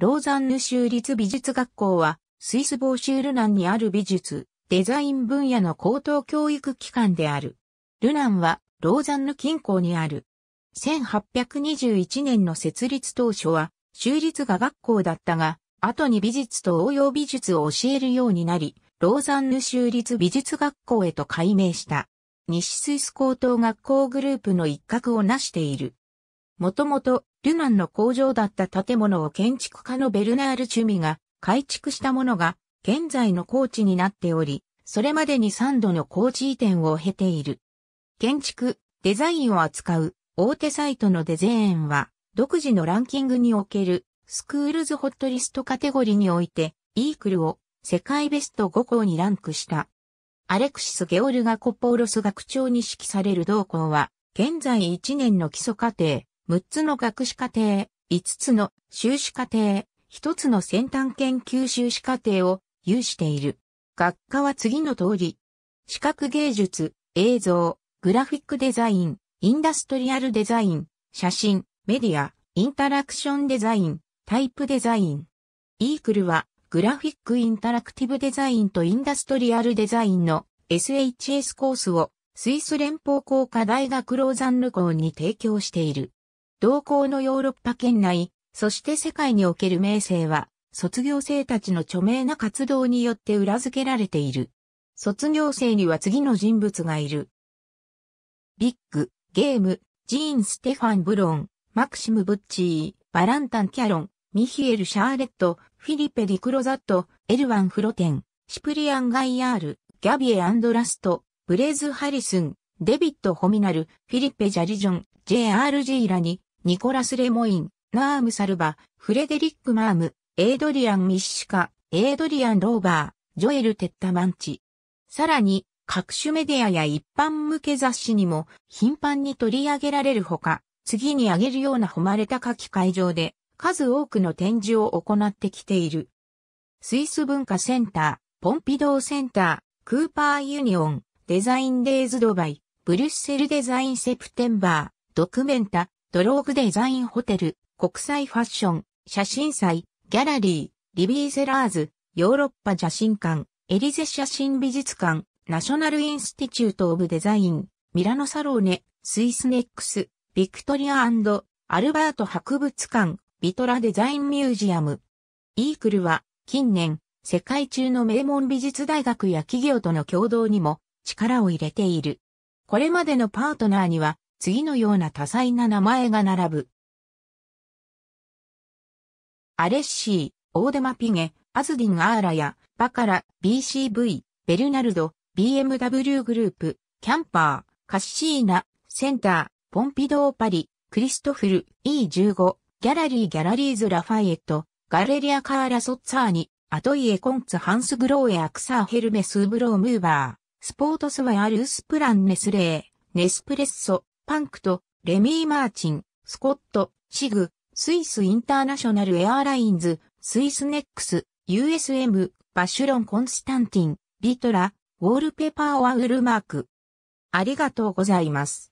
ローザンヌ州立美術学校は、スイスボーシュールナンにある美術、デザイン分野の高等教育機関である。ルナンは、ローザンヌ近郊にある。1821年の設立当初は、州立が学校だったが、後に美術と応用美術を教えるようになり、ローザンヌ州立美術学校へと改名した。西スイス高等学校グループの一角を成している。もともと、ルナンの工場だった建物を建築家のベルナール・チュミが改築したものが、現在の高地になっており、それまでに3度の工事移転を経ている。建築、デザインを扱う大手サイトのデゼーンは、独自のランキングにおけるスクールズホットリストカテゴリにおいて、イークルを世界ベスト5校にランクした。アレクシス・ゲオルガコポーロス学長に指揮される同校は、現在1年の基礎課程、6つの学士課程、5つの修士課程、1つの先端研究修士課程を有している。学科は次の通り、視覚芸術、映像、グラフィックデザイン、インダストリアルデザイン、写真、メディア、インタラクションデザイン、タイプデザイン。イークルは、グラフィックインタラクティブデザインとインダストリアルデザインの SHS コースをスイス連邦工科大学ローザンヌ校に提供している。同校のヨーロッパ圏内、そして世界における名声は、卒業生たちの著名な活動によって裏付けられている。卒業生には次の人物がいる。ビッグ、ゲーム、ジーン・ステファン・ブロン、マクシム・ブッチー、バランタン・キャロン、ミヒエル・シャーレット、フィリペ・ディクロザット、エルワン・フロテン、シプリアン・ガイヤール、ギャビエ・アンドラスト、ブレズ・ハリスン、デビット・ホミナル、フィリペ・ジャリジョン、JRG ラにニコラス・レモイン、ナーム・サルバ、フレデリック・マーム、エイドリアン・ミッシュカ、エイドリアン・ローバー、ジョエル・テッタマンチ。さらに、各種メディアや一般向け雑誌にも頻繁に取り上げられるほか、次に挙げるような誉れ高き会場で数多くの展示を行ってきている。スイス文化センター、ポンピドーセンター、クーパーユニオン、デザインデイズドバイ、ブリュッセルデザインセプテンバー、ドクメンタ、ドローグデザインホテル、国際ファッション、写真祭、ギャラリー、リビーゼラーズ、ヨーロッパ写真館、エリゼ写真美術館、ナショナルインスティチュートオブデザイン、ミラノサローネ、スイスネックス、ビクトリアアルバート博物館、ビトラデザインミュージアム。イークルは、近年、世界中の名門美術大学や企業との共同にも力を入れている。これまでのパートナーには、次のような多彩な名前が並ぶ。アレッシー、オーデマピゲ、アズディン・アーラや、バカラ、BCV、ベルナルド、BMW グループ、キャンパー、カッシーナ、センター、ポンピドーパリ、クリストフル、E15、ギャラリー・ギャラリーズ・ラファイエット、ガレリア・カーラ・ソッツァーニ、アトイエ・コンツ・ハンス・グローエ・アクサー・ヘルメス・ブロー・ムーバー、スポートスワ・アルース・プラン・ネスレー、ネスプレッソ、パンクと、レミー・マーチン、スコット、シグ、スイス・インターナショナル・エアーラインズ、スイス・ネックス、USM、バシュロン・コンスタンティン、ビトラ、ウォールペパー・ワウルマーク。ありがとうございます。